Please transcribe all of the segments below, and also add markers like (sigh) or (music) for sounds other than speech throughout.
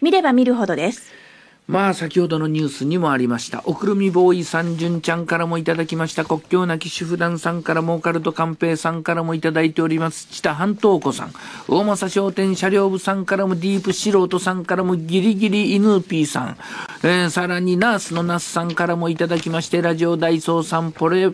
見れば見るほどです。まあ先ほどのニュースにもありました。おくるみボーイさん、じゅんちゃんからもいただきました。国境なき主婦団さんからも、オカルト寛平さんからもいただいております。北半東子さん、大政商店車両部さんからも、ディープ素人さんからも、ギリギリ犬ーピーさん、えー、さらにナースのナスさんからもいただきまして、ラジオダイソーさん、ポレ、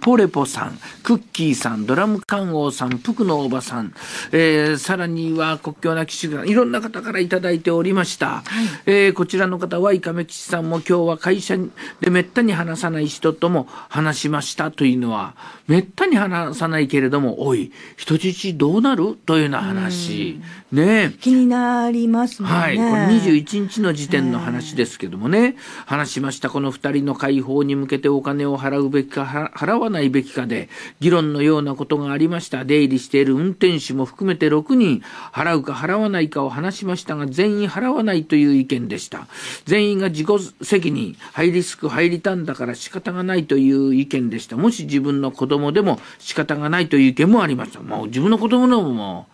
ポレポさん、クッキーさん、ドラム缶王さん、プクのおばさん、えー、さらには国境なき主さん、いろんな方から頂いておりました。はい、えー、こちらの方は、井上め吉さんも今日は会社でめったに話さない人とも話しましたというのは、めったに話さないけれども、おい、人質どうなるというような話。ね気になりますね。はい。これ21日の時点の話ですけどもね、話しました。この2人の解放に向けてお金を払うべきか払わないべきかで議論のようなことがありました出入りしている運転手も含めて6人払うか払わないかを話しましたが全員払わないという意見でした全員が自己責任ハイリスクハイリターンだから仕方がないという意見でしたもし自分の子供でも仕方がないという意見もありましたもう自分の子供でももう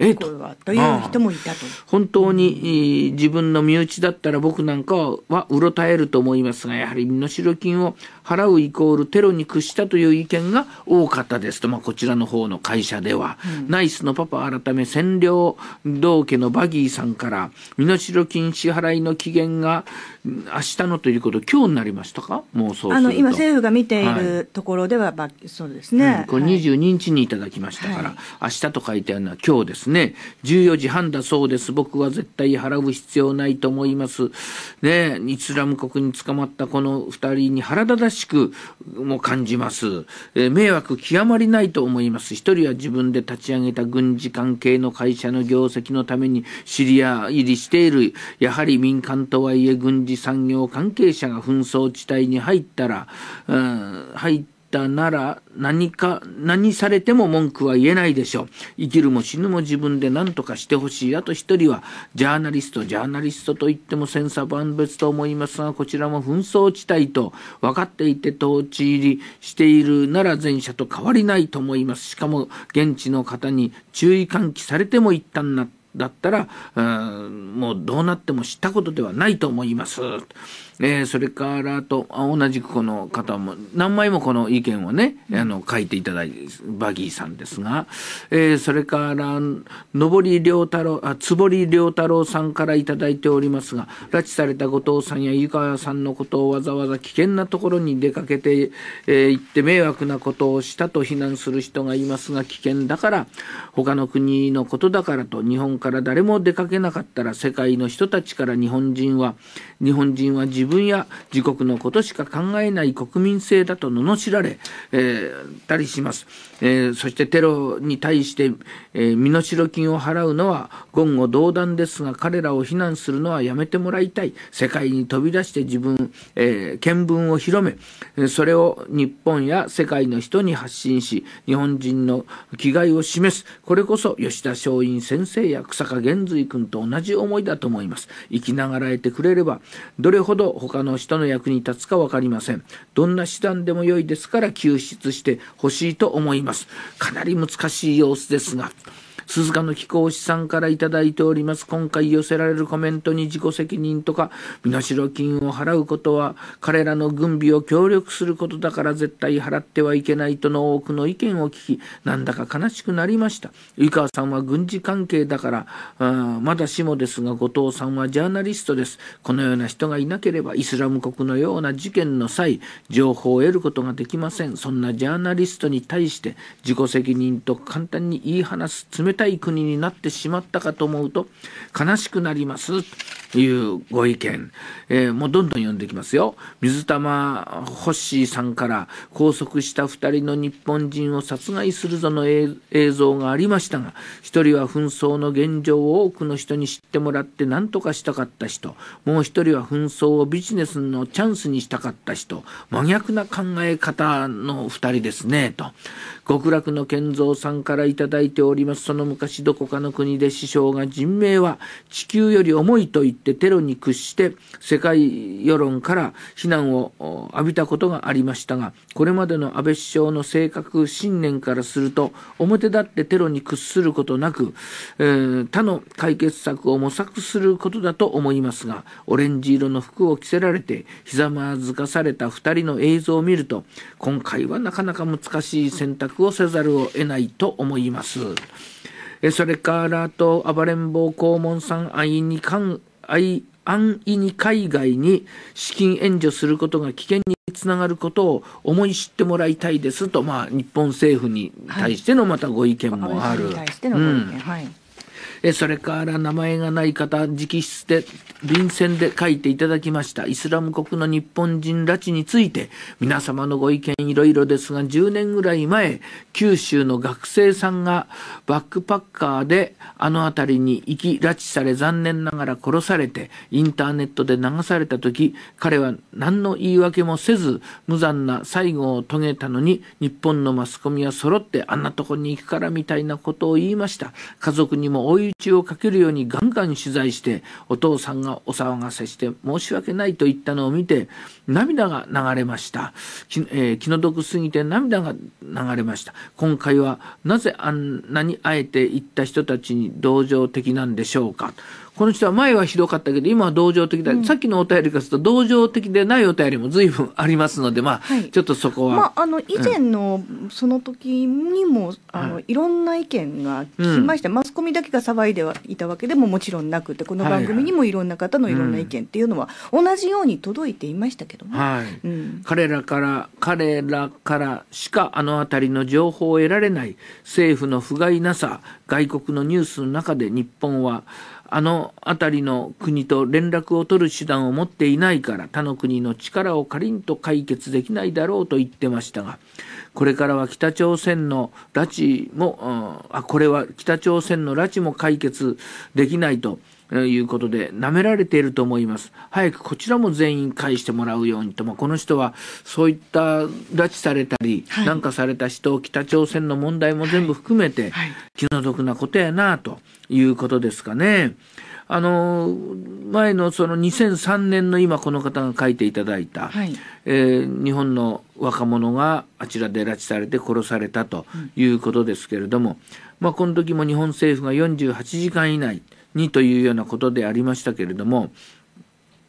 ええとという人もいたと本当に、自分の身内だったら僕なんかはうろたえると思いますがやはり身代金を払うイコールテロに屈したという意見が多かったですと、まあ、こちらの方の会社では、うん、ナイスのパパ改め占領道家のバギーさんから身代金支払いの期限が明日のということ今日になりましたかもうそうあの今政府が見ているところでは、はい、そうですね、うん、これ22日にいただきましたから、はい、明日と書いてあるのは今日ですね14時半だそうです僕は絶対払う必要ないと思いますねイスラム国に捕まったこの2人に腹立たししくも感じます、えー、迷惑極まりないと思います一人は自分で立ち上げた軍事関係の会社の業績のためにシリア入りしているやはり民間とはいえ軍事産業関係者が紛争地帯に入ったら、うん、入ってたなら何か何されても文句は言えないでしょう生きるも死ぬも自分で何とかしてほしいあと一人はジャーナリストジャーナリストといっても千差万別と思いますがこちらも紛争地帯と分かっていて統治入りしているなら前者と変わりないと思いますしかも現地の方に注意喚起されても一旦っ得だったら、うん、もうどうなっても知ったことではないと思います。えー、それからと、同じくこの方も、何枚もこの意見をね、あの、書いていただいて、バギーさんですが、えー、それから、のぼりりょうたろう、あ、つぼりりょうたろうさんからいただいておりますが、拉致された後藤さんや湯川さんのことをわざわざ危険なところに出かけて、えー、行って迷惑なことをしたと非難する人がいますが、危険だから、他の国のことだからと、日本から誰も出かけなかったら世界の人たちから日本人は日本人は自分や自国のことしか考えない国民性だと罵られ、えー、たりします、えー、そしてテロに対して、えー、身代金を払うのは言語道断ですが彼らを非難するのはやめてもらいたい世界に飛び出して自分、えー、見聞を広めそれを日本や世界の人に発信し日本人の気概を示すこれこそ吉田松陰先生や坂玄瑞君と同じ思いだと思います生きながらえてくれればどれほど他の人の役に立つか分かりませんどんな手段でも良いですから救出してほしいと思いますかなり難しい様子ですが。鈴鹿の貴公子さんから頂いております。今回寄せられるコメントに自己責任とか、身代金を払うことは、彼らの軍備を協力することだから絶対払ってはいけないとの多くの意見を聞き、なんだか悲しくなりました。湯川さんは軍事関係だから、あまだしもですが、後藤さんはジャーナリストです。このような人がいなければ、イスラム国のような事件の際、情報を得ることができません。そんなジャーナリストに対して、自己責任と簡単に言い放す冷たい国になってしまったかと思うと悲しくなりますというご意見、えー、もうどんどん読んできますよ水玉ホッシーさんから拘束した2人の日本人を殺害するぞの映像がありましたが1人は紛争の現状を多くの人に知ってもらって何とかしたかった人もう1人は紛争をビジネスのチャンスにしたかった人真逆な考え方の2人ですねと極楽の建三さんから頂いております。その昔どこかの国で師匠が人命は地球より重いと言ってテロに屈して世界世論から非難を浴びたことがありましたが、これまでの安倍首相の性格、信念からすると、表立ってテロに屈することなく、えー、他の解決策を模索することだと思いますが、オレンジ色の服を着せられて、ひざまずかされた二人の映像を見ると、今回はなかなか難しい選択布をせざるを得ないと思います。それからと暴れん坊公門さんに関愛安易に海外に資金援助することが危険につながることを思い知ってもらいたいですと、まあ、日本政府に対してのまたご意見もある。はいえそれから名前がない方直筆で便箋で書いていただきましたイスラム国の日本人拉致について皆様のご意見いろいろですが10年ぐらい前九州の学生さんがバックパッカーであの辺りに行き拉致され残念ながら殺されてインターネットで流された時彼は何の言い訳もせず無残な最後を遂げたのに日本のマスコミは揃ってあんなとこに行くからみたいなことを言いました家族にも追いチをかけるようにガンガン取材してお父さんがお騒がせして申し訳ないと言ったのを見て涙が流れました気,、えー、気の毒すぎて涙が流れました今回はなぜあんなにあえて行った人たちに同情的なんでしょうかこの人は前はひどかったけど、今は同情的だ、うん、さっきのお便りからすると、同情的でないお便りも随分ありますので、まあ、はい、ちょっとそこは。まあ、あの、以前の、その時にも、うん、あの、いろんな意見が聞きまして、うん、マスコミだけが騒いではいたわけでももちろんなくて、この番組にもいろんな方のいろんな意見っていうのは、同じように届いていましたけども、はい。彼らから、彼らからしか、あの辺りの情報を得られない、政府の不甲斐なさ、外国のニュースの中で日本は、あの辺りの国と連絡を取る手段を持っていないから他の国の力をかりんと解決できないだろうと言ってましたがこれからは北朝鮮の拉致も、うん、あこれは北朝鮮の拉致も解決できないということで、舐められていると思います。早くこちらも全員返してもらうようにと、まあ、この人はそういった拉致されたり、はい、なんかされた人、北朝鮮の問題も全部含めて、気の毒なことやなということですかね。あの前のその2003年の今この方が書いていただいた、はい、えー、日本の若者があちらで拉致されて殺されたということですけれども、うん、まあ、この時も日本政府が48時間以内にというようなことでありましたけれども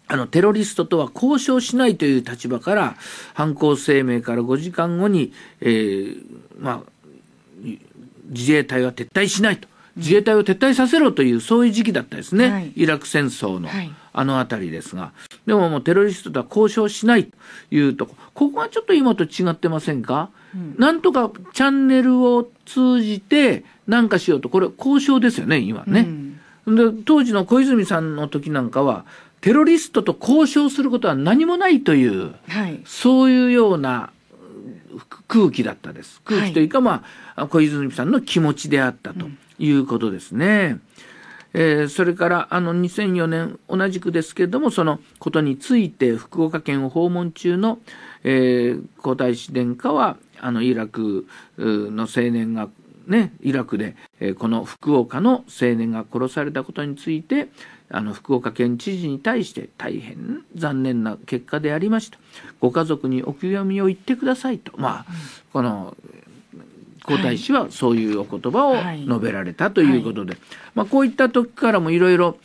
あのテロリストとは交渉しないという立場から犯行声明から5時間後に、えーまあ、自衛隊は撤退しないと自衛隊を撤退させろというそういう時期だったですね、はい、イラク戦争の、あの辺りですが、はい、でももうテロリストとは交渉しないというとこここはちょっと今と違ってませんか、うん、なんとかチャンネルを通じて何かしようとこれ交渉ですよね今ね。うんで当時の小泉さんの時なんかはテロリストと交渉することは何もないという、はい、そういうような空気だったです。空気というか、はい、まあ、小泉さんの気持ちであったということですね。うん、えー、それからあの2004年同じくですけれどもそのことについて福岡県を訪問中の、えー、皇太子殿下はあのイラクの青年がね、イラクで、えこの福岡の青年が殺されたことについてあの福岡県知事に対して大変残念な結果でありましたご家族にお悔やみを言ってくださいと、まあ、この皇太子はそういうお言葉を述べられたということで、まあ、こういった時からもいろいろ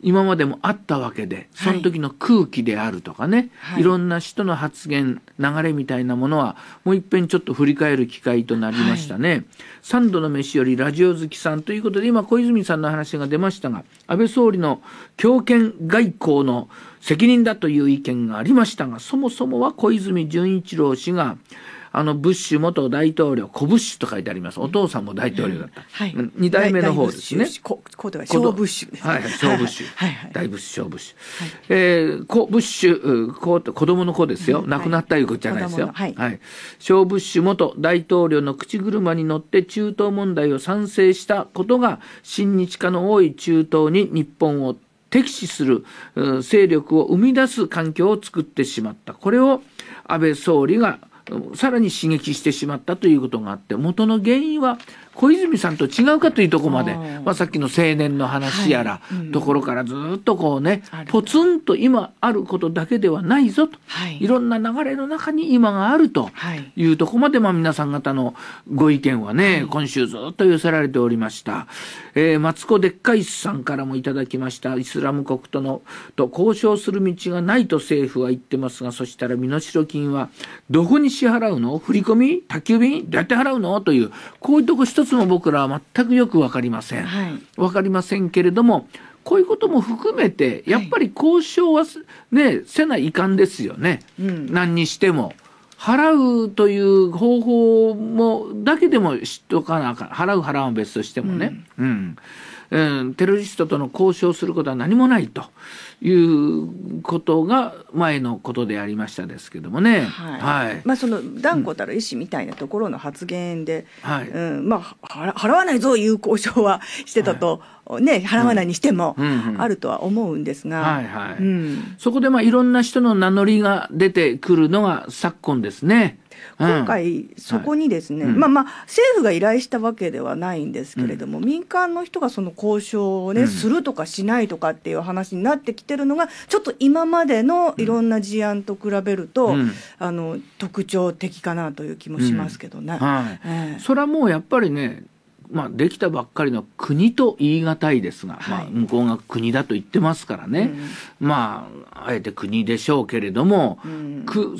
今までもあったわけでその時の空気であるとかね、はい、いろんな人の発言流れみたいなものはもういっぺんちょっと振り返る機会となりましたね、はい、度の飯よりラジオ好きさんということで今小泉さんの話が出ましたが安倍総理の強権外交の責任だという意見がありましたがそもそもは小泉純一郎氏が「あのブッシュ元大統領小ブッシュと書いてありますお父さんも大統領だった、はい、代目の方ですね小ブッシュです、ね、はい小ブッシュ、はいはい、大ブッシュ小ブッシュ、はい、えー、小ブッシュって子供の子ですよ、うん、亡くなったいうことじゃないですよ、はいはい、小ブッシュ元大統領の口車に乗って中東問題を賛成したことが親日家の多い中東に日本を敵視する勢力を生み出す環境を作ってしまった。これを安倍総理がさらに刺激してしまったということがあって元の原因は小泉さんと違うかというとこまで、まあ、さっきの青年の話やら、ところからずっとこうねポツンと今あることだけではないぞと、い、ろんな流れの中に今があるというとこまで、まあ、皆さん方のご意見はね、今週ずっと寄せられておりました、えー、マツコ・デッカイスさんからもいただきましたイスラム国とのと交渉する道がないと政府は言ってますがそしたら身代金はどこに支払うの振り込み宅急便どうやって払うのというこういうとこ一つも僕らは全くよく分かりません、はい、分かりませんけれどもこういうことも含めてやっぱり交渉は、ね、せないかんですよね、うん、何にしても。払うという方法もだけでも知っとかなあかん払う払うは別としてもね。うん、うんえー、テロリストとの交渉することは何もないということが前のことでありましたですけどもね、はい、まあ、その断固たる意思みたいなところの発言で、うんまあ、払わないぞいう交渉はしてたと、はい、ね、払わないにしてもあるとは思うんですが、はいはいうん、そこで、まあ、いろんな人の名乗りが出てくるのが昨今ですね。今回、そこにですね、はい、まあまあ、政府が依頼したわけではないんですけれども、うん、民間の人がその交渉をね、うん、するとかしないとかっていう話になってきてるのが、ちょっと今までのいろんな事案と比べると、うん、あの特徴的かなという気もしますけどね。それはもうやっぱりねまあ、できたばっかりの国と言い難いですが、まあ、向こうが国だと言ってますからね、うん、まああえて国でしょうけれども、うん、く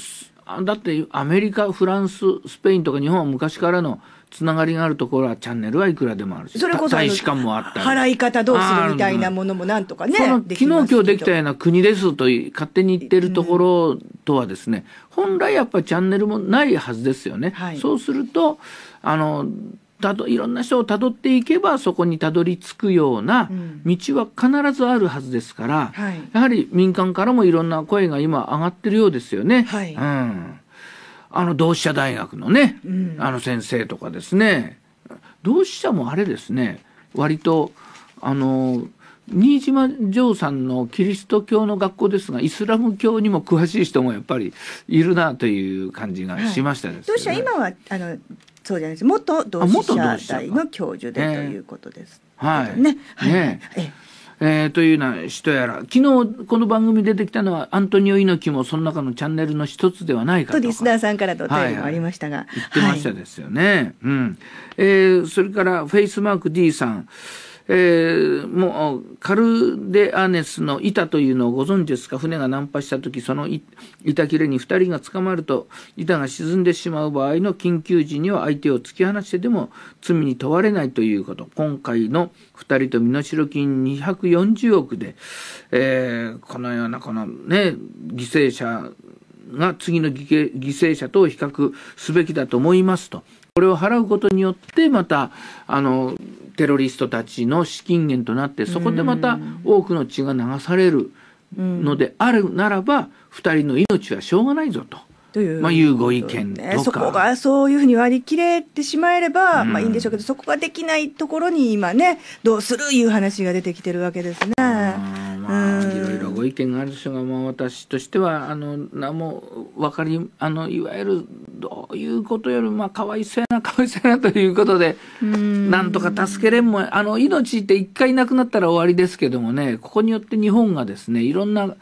だってアメリカフランススペインとか日本は昔からのつながりがあるところはチャンネルはいくらでもあるしそれこそ大使館もあったり払い方どうするみたいなものもなんとかね昨日今日できたような国ですと勝手に言ってるところとはですね、うん、本来やっぱりチャンネルもないはずですよね、はい、そうするとあのたどいろんな人をたどっていけばそこにたどり着くような道は必ずあるはずですから、うんはい、やはり民間からもいろんな声が今上がってるようですよね。はい、うん、あの同志社大学のね、うん、あの先生とかですね同志社もあれですね割とあの新島城さんのキリスト教の学校ですがイスラム教にも詳しい人もやっぱりいるなという感じがしましたですね。はい、今はそうじゃないです。元同志社大の教授でということです。えー、はい。ね。はい、ねええー、というような人やら昨日この番組出てきたのはアントニオ猪木もその中のチャンネルの一つではないかとリスナーさんからとお便りもありましたが、はいはい、言ってましたですよね、はい、うんえー、それからフェイスマーク D さんえー、もうカルデアネスの板というのをご存知ですか船が難破した時その板切れに2人が捕まると板が沈んでしまう場合の緊急時には相手を突き放してでも罪に問われないということ今回の2人と身代金240億で、えー、このようなこのね犠牲者が次の犠牲者と比較すべきだと思いますと。これを払うことによってまたあのテロリストたちの資金源となってそこでまた多くの血が流されるのであるならば2人の命はしょうがないぞと。というまあ、いうご意見とか、ね、そこがそういうふうに割り切れてしまえれば、うん、まあいいんでしょうけどそこができないところに今ねどうするいう話が出てきてるわけですね。意見がある人が、まあ、私としてはあの何も分かりあのいわゆるどういうことよりまあかわいそうやなかわいそうやな (laughs) ということでなんとか助けれんもあの命って一回なくなったら終わりですけどもねここによって日本がですねいろんな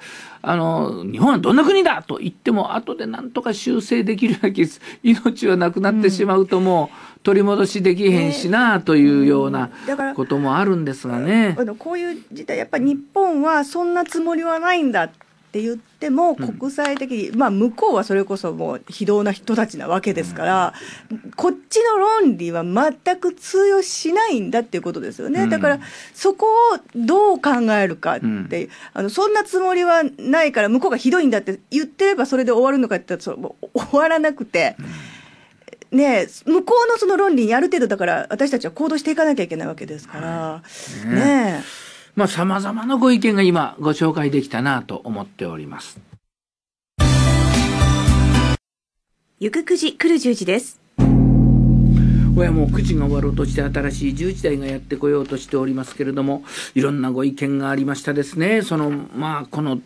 あの日本はどんな国だと言っても後でなんとか修正できるわけです命はなくなってしまうともう。取り戻しできへんしなというようなこともあるんですがね。のこういう事態やっぱり日本はそんなつもりはないんだって言っても国際的に、うん、まあ向こうはそれこそもう非道な人たちなわけですから、うん、こっちの論理は全く通用しないんだっていうことですよね、うん、だからそこをどう考えるかっていう、あのそんなつもりはないから向こうがひどいんだって言ってればそれで終わるのかって言ったら終わらなくて。ね、向こうのその論理にある程度だから私たちは行動していかなきゃいけないわけですから、はい、ねさまあまなご意見が今ご紹介できたなと思っております。ゆくくじくる十字時です。親も9時が終わろうとして新しい10時台がやってこようとしておりますけれどもいろんなご意見がありましたですねそのまあこの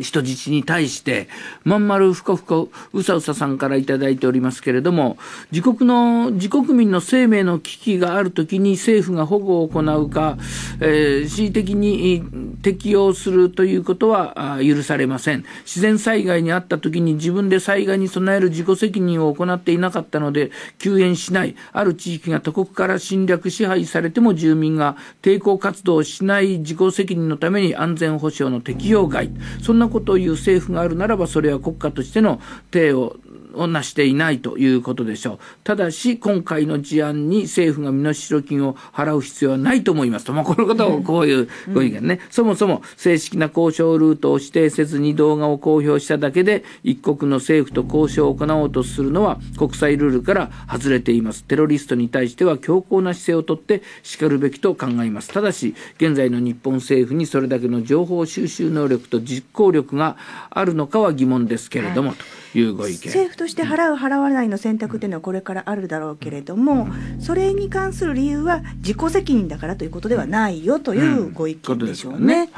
人質に対してまん丸ふかふかうさうささんから頂いておりますけれども自国の自国民の生命の危機がある時に政府が保護を行うか、えー、恣意的に適用するということは許されません自然災害にあった時に自分で災害に備える自己責任を行っていなかったので救援しないある地域が他国から侵略支配されても住民が抵抗活動をしない自己責任のために安全保障の適用外そんなことを言う政府があるならばそれは国家としての体ををなしていないということでしょう。ただし、今回の事案に政府が身代金を払う必要はないと思いますと。まあ、このことをこういうご意見ね、うん。そもそも正式な交渉ルートを指定せずに動画を公表しただけで、一国の政府と交渉を行おうとするのは国際ルールから外れています。テロリストに対しては強硬な姿勢をとって叱るべきと考えます。ただし、現在の日本政府にそれだけの情報収集能力と実行力があるのかは疑問ですけれども、はい、というご意見。として払う払わないの選択というのはこれからあるだろうけれどもそれに関する理由は自己責任だからということではないよというご意見でしょうね。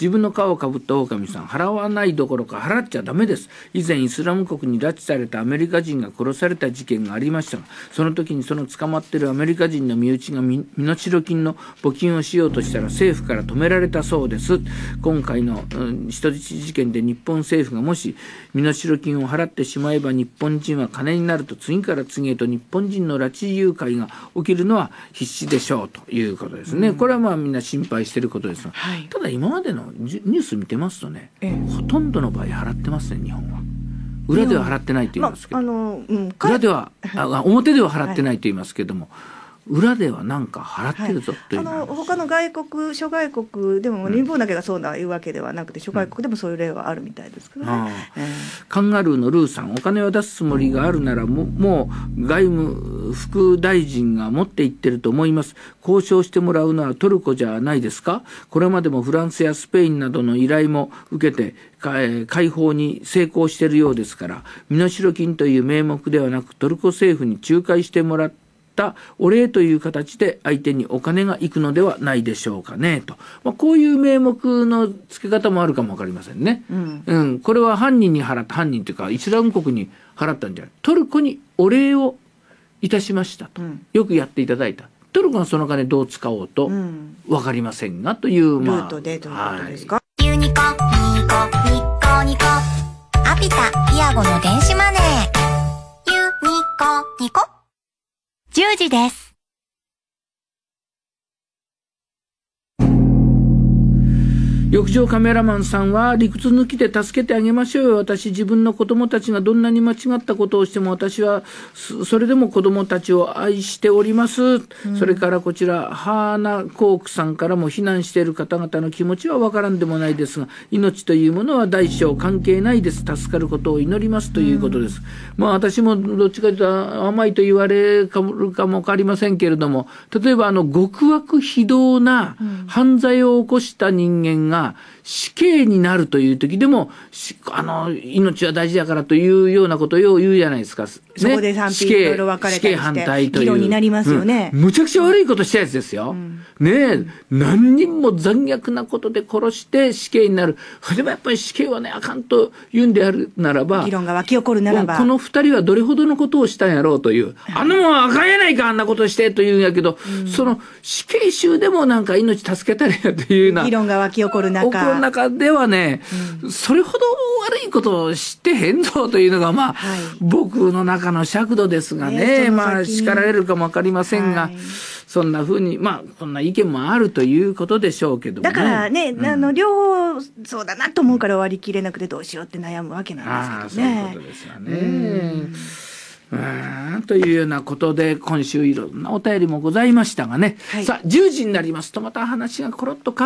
自分の皮をかぶった狼さん払わないどころか払っちゃダメです以前イスラム国に拉致されたアメリカ人が殺された事件がありましたがその時にその捕まってるアメリカ人の身内が身代金の募金をしようとしたら政府から止められたそうです今回の、うん、人質事件で日本政府がもし身代金を払ってしまえば日本人は金になると次から次へと日本人の拉致誘拐が起きるのは必至でしょうということですね、うん、これはまあみんな心配していることですが、はい、ただ今までのニュース見てますとね、ほとんどの場合払ってますね日本は。裏では払ってないと言いますけど、まあのうん、裏ではあ表では払ってないと言いますけども。はい裏では何か払ってるぞ、はい、あの他の外国諸外国でも日本だけがそうないうわけではなくて、諸外国でもそういう例はあるみたいですけど、ねえー、カンガルーのルーさんお金を出すつもりがあるならももう外務副大臣が持っていってると思います交渉してもらうのはトルコじゃないですかこれまでもフランスやスペインなどの依頼も受けて解放に成功しているようですから身代金という名目ではなくトルコ政府に仲介してもらってったお礼という形で相手にお金がいくのではないでしょうかねと、まあ、こういう名目の付け方もあるかも分かりませんね、うん、うん、これは犯人に払った犯人というかイスラム国に払ったんじゃないトルコにお礼をいたしましたと、うん、よくやっていただいたトルコがその金どう使おうと分かりませんがという、まあ、ルートでということですか、はい、ユニコニコニコニコアピタイアゴの電子マネーユニコニコ10時です。浴場カメラマンさんは理屈抜きで助けてあげましょうよ私自分の子供たちがどんなに間違ったことをしても私はそれでも子供たちを愛しております、うん、それからこちらハーナ・コークさんからも避難している方々の気持ちはわからんでもないですが命というものは大小関係ないです助かることを祈りますということです、うん、まあ私もどっちかというと甘いと言われるかも分かりませんけれども例えばあの極悪非道な犯罪を起こした人間が、死刑になるという時でもあの命は大事だからというようなことを言うじゃないですかそこで賛否いろいろ分かれ議論になりますよね、うん、むちゃくちゃ悪いことしたやつですよ、うん、ね何人も残虐なことで殺して死刑になるでもやっぱり死刑はねあかんと言うんであるならば議論が沸き起こるならばこの2人はどれほどのことをしたんやろうという、あのもんあかんやないかあんなことしてというんやけど、うん、その死刑囚でもなんか命助けたりやというような議論が沸き起こる中起こる中ではね、それほど悪いことをしてへんぞというのがまあ、はい、僕の中かの尺度ですがね、えー、まあ叱られるかも分かりませんが、はい、そんなふうに、まあ、こんな意見もあるということでしょうけども、ね、だからね、うん、あの両方そうだなと思うから割り切れなくてどうしようって悩むわけなんですけどね。ういうことですよね。うんというようなことで今週いろんなお便りもございましたがね、はい、さあ10時になりますとまた話がコロッと変わ